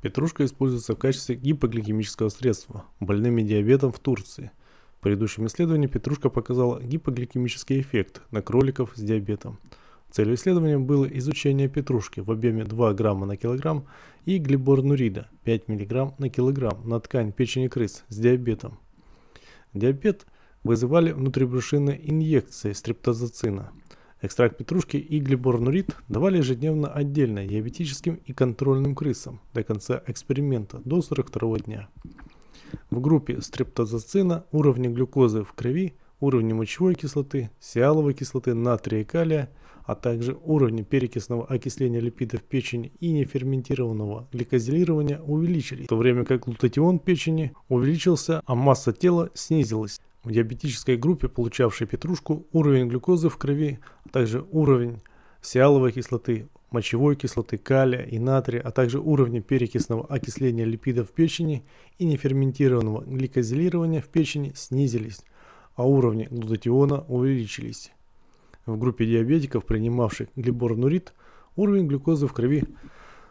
Петрушка используется в качестве гипогликемического средства больными диабетом в Турции. В предыдущем исследовании петрушка показала гипогликемический эффект на кроликов с диабетом. Целью исследования было изучение петрушки в объеме 2 грамма на килограмм и глиборнурида 5 миллиграмм на килограмм на ткань печени крыс с диабетом. Диабет вызывали внутрибрюшинные инъекции стрептозацина – Экстракт петрушки и глиборнурит давали ежедневно отдельно диабетическим и контрольным крысам до конца эксперимента, до 42 дня. В группе стрептозоцина уровни глюкозы в крови, уровни мочевой кислоты, сиаловой кислоты, натрия и калия, а также уровни перекисного окисления липидов печени и неферментированного гликозилирования увеличились, в то время как лутатион печени увеличился, а масса тела снизилась. В диабетической группе, получавшей петрушку, уровень глюкозы в крови, а также уровень сиаловой кислоты, мочевой кислоты, калия и натрия, а также уровни перекисного окисления липидов в печени и неферментированного гликозилирования в печени снизились, а уровни глутатиона увеличились. В группе диабетиков, принимавших глиборнурит, уровень глюкозы в крови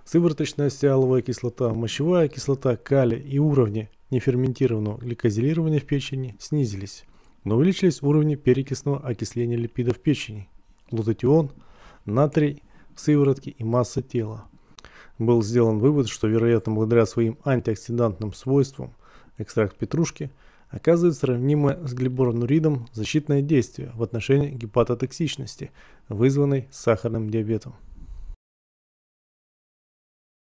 сывороточная сиаловая кислота, мочевая кислота, калия и уровни неферментированного гликозилирования в печени снизились, но увеличились уровни перекисного окисления липидов печени, глутатион, натрий в сыворотке и масса тела. Был сделан вывод, что, вероятно, благодаря своим антиоксидантным свойствам экстракт петрушки оказывает сравнимое с глиборонуридом защитное действие в отношении гепатотоксичности, вызванной сахарным диабетом.